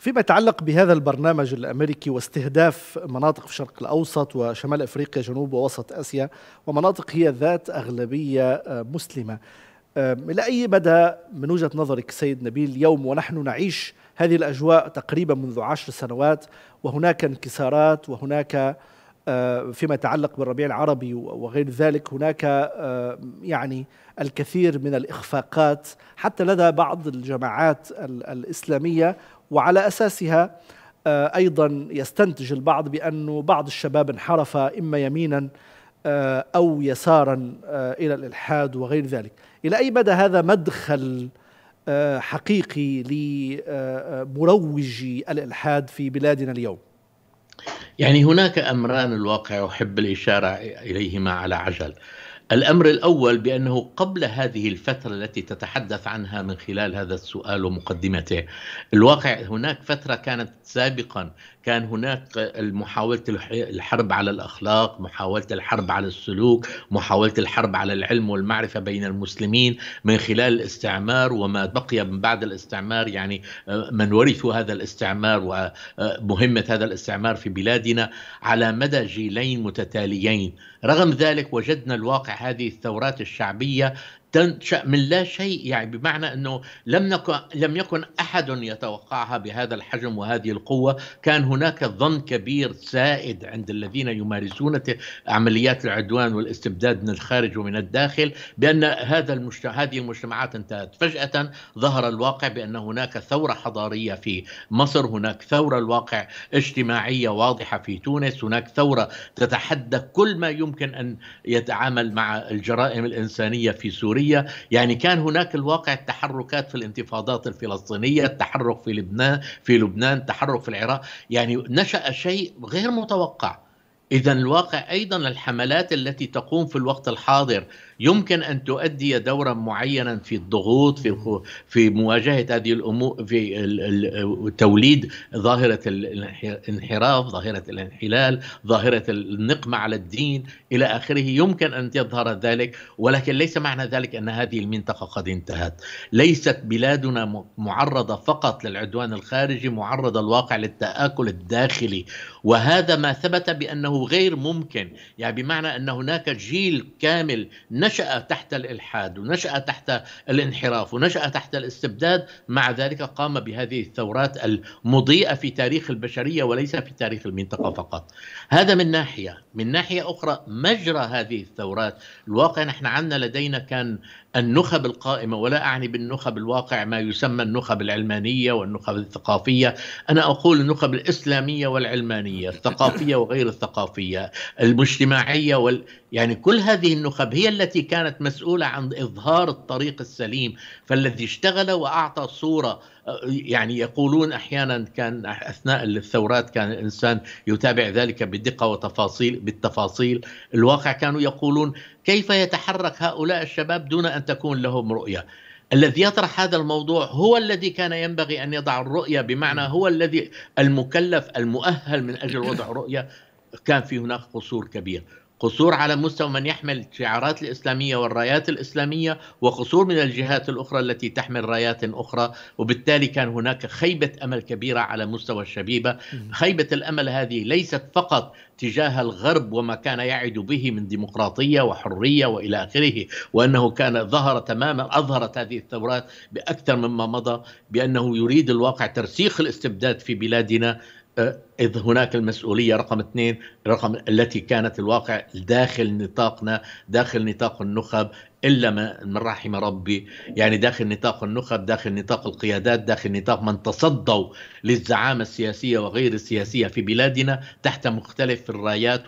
فيما يتعلق بهذا البرنامج الامريكي واستهداف مناطق في الشرق الاوسط وشمال افريقيا جنوب ووسط اسيا ومناطق هي ذات اغلبيه آه، مسلمه الى اي مدى من وجهه نظرك سيد نبيل اليوم ونحن نعيش هذه الاجواء تقريبا منذ عشر سنوات وهناك انكسارات وهناك آه، فيما يتعلق بالربيع العربي وغير ذلك هناك يعني الكثير من الاخفاقات حتى لدى بعض الجماعات الاسلاميه وعلى أساسها آه، أيضا يستنتج البعض بأن بعض الشباب انحرف إما يمينا آه، أو يسارا آه، إلى الإلحاد وغير ذلك إلى أي مدى هذا مدخل حقيقي لمروجي الإلحاد في بلادنا اليوم يعني هناك أمران الواقع أحب الإشارة إليهما على عجل الامر الاول بانه قبل هذه الفتره التي تتحدث عنها من خلال هذا السؤال ومقدمته الواقع هناك فتره كانت سابقا كان هناك محاوله الحرب على الاخلاق محاوله الحرب على السلوك محاوله الحرب على العلم والمعرفه بين المسلمين من خلال الاستعمار وما بقي من بعد الاستعمار يعني آه، من ورثوا هذا الاستعمار ومهمه آه، هذا الاستعمار في بلادنا على مدى جيلين متتاليين رغم ذلك وجدنا الواقع هذه الثورات الشعبيه تنشا من لا شيء يعني بمعنى انه لم نكن لم يكن احد يتوقعها بهذا الحجم وهذه القوه، كان هناك ظن كبير سائد عند الذين يمارسون عمليات العدوان والاستبداد من الخارج ومن الداخل بان هذا المجت... هذه المجتمعات انتهت، فجاه ظهر الواقع بان هناك ثوره حضاريه في مصر، هناك ثوره الواقع اجتماعيه واضحه في تونس، هناك ثوره تتحدى كل ما يمكن ان يتعامل مع الجرائم الانسانيه في سوريا السورية يعني كان هناك الواقع التحركات في الانتفاضات الفلسطينية التحرك في لبنان في لبنان التحرك في العراق يعني نشأ شيء غير متوقع إذا الواقع أيضا الحملات التي تقوم في الوقت الحاضر يمكن ان تؤدي دورا معينا في الضغوط في في مواجهه هذه الامور في توليد ظاهره الانحراف ظاهره الانحلال ظاهره النقمه على الدين الى اخره يمكن ان يظهر ذلك ولكن ليس معنى ذلك ان هذه المنطقه قد انتهت ليست بلادنا معرضه فقط للعدوان الخارجي معرضه الواقع للتاكل الداخلي وهذا ما ثبت بانه غير ممكن يعني بمعنى ان هناك جيل كامل نشأ نشأ تحت الإلحاد ونشأ تحت الانحراف ونشأ تحت الاستبداد مع ذلك قام بهذه الثورات المضيئة في تاريخ البشرية وليس في تاريخ المنطقة فقط هذا من ناحية من ناحية أخرى مجرى هذه الثورات الواقع نحن عندنا لدينا كان النخب القائمة ولا أعني بالنخب الواقع ما يسمى النخب العلمانية والنخب الثقافية أنا أقول النخب الإسلامية والعلمانية الثقافية وغير الثقافية المجتمعية وال... يعني كل هذه النخب هي التي التي كانت مسؤولة عن إظهار الطريق السليم فالذي اشتغل وأعطى صورة يعني يقولون أحيانا كان أثناء الثورات كان الإنسان يتابع ذلك بدقة وتفاصيل بالتفاصيل الواقع كانوا يقولون كيف يتحرك هؤلاء الشباب دون أن تكون لهم رؤية الذي يطرح هذا الموضوع هو الذي كان ينبغي ان يضع الرؤيه بمعنى هو الذي المكلف المؤهل من اجل وضع رؤيه كان في هناك قصور كبير قصور على مستوى من يحمل الشعارات الإسلامية والرايات الإسلامية وقصور من الجهات الأخرى التي تحمل رايات أخرى وبالتالي كان هناك خيبة أمل كبيرة على مستوى الشبيبة خيبة الأمل هذه ليست فقط تجاه الغرب وما كان يعد به من ديمقراطية وحرية وإلى آخره وأنه كان ظهر تماما أظهرت هذه الثورات بأكثر مما مضى بأنه يريد الواقع ترسيخ الاستبداد في بلادنا آه، إذ هناك المسؤولية رقم اثنين رقم التي كانت الواقع داخل نطاقنا داخل نطاق النخب الا من رحم ربي يعني داخل نطاق النخب داخل نطاق القيادات داخل نطاق من تصدوا للزعامه السياسيه وغير السياسيه في بلادنا تحت مختلف الرايات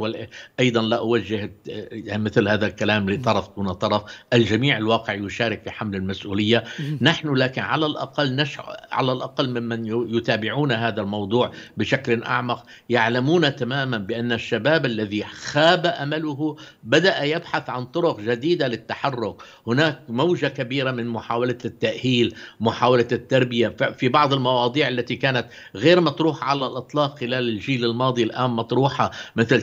ايضا لا اوجه يعني مثل هذا الكلام لطرف دون طرف الجميع الواقع يشارك في حمل المسؤوليه نحن لكن على الاقل نش... على الاقل ممن يتابعون هذا الموضوع بشكل اعمق يعلمون تماما بان الشباب الذي خاب امله بدا يبحث عن طرق جديده للتحرك التحرك هناك موجة كبيرة من محاولة التأهيل محاولة التربية في بعض المواضيع التي كانت غير مطروحة على الإطلاق خلال الجيل الماضي الآن مطروحة مثل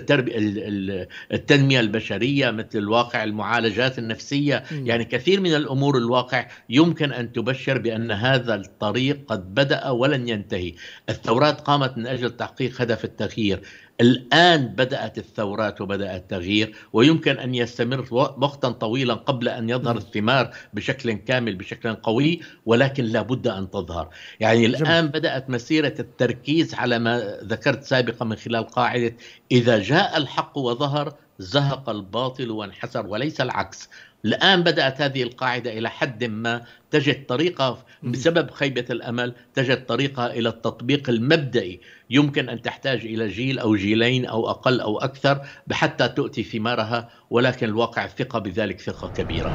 التنمية البشرية مثل الواقع المعالجات النفسية يعني كثير من الأمور الواقع يمكن أن تبشر بأن هذا الطريق قد بدأ ولن ينتهي الثورات قامت من أجل تحقيق هدف التغيير الآن بدأت الثورات وبدأ التغيير ويمكن أن يستمر وقتا طويلا قبل أن يظهر الثمار بشكل كامل بشكل قوي ولكن لا بد أن تظهر يعني جميل. الآن بدأت مسيرة التركيز على ما ذكرت سابقا من خلال قاعدة إذا جاء الحق وظهر زهق الباطل وانحسر وليس العكس الآن بدأت هذه القاعدة إلى حد ما تجد طريقة بسبب خيبة الأمل تجد طريقة إلى التطبيق المبدئي يمكن أن تحتاج إلى جيل أو جيلين أو أقل أو أكثر بحتى تؤتي ثمارها ولكن الواقع الثقة بذلك ثقة كبيرة